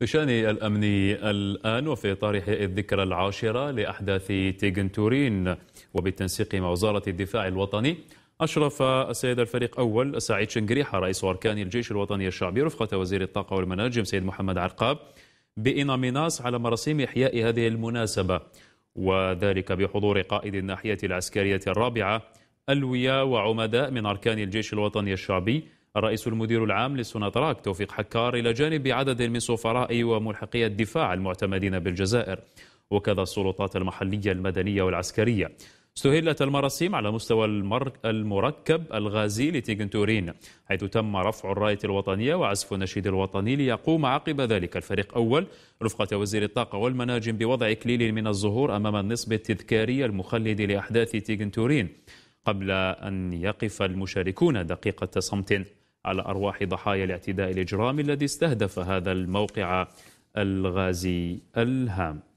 في شأن الأمني الآن وفي إطار الذكرى العاشرة لأحداث تيغنتورين وبالتنسيق مع وزارة الدفاع الوطني أشرف السيد الفريق أول سعيد شنقريحة رئيس أركان الجيش الوطني الشعبي رفقة وزير الطاقة والمناجم سيد محمد عرقاب بإناميناس على مراسيم إحياء هذه المناسبة وذلك بحضور قائد الناحية العسكرية الرابعة ألوية وعمداء من أركان الجيش الوطني الشعبي الرئيس المدير العام للسوناتراك توفيق حكار إلى جانب عدد من سفراء وملحقي الدفاع المعتمدين بالجزائر وكذا السلطات المحلية المدنية والعسكرية استهلت المراسيم على مستوى المركب الغازي لتيغنتورين حيث تم رفع الراية الوطنية وعزف النشيد الوطني ليقوم عقب ذلك الفريق أول رفقة وزير الطاقة والمناجم بوضع إكليل من الزهور أمام النصب التذكاري المخلد لأحداث تيغنتورين قبل أن يقف المشاركون دقيقة صمت على أرواح ضحايا الاعتداء الإجرامي الذي استهدف هذا الموقع الغازي الهام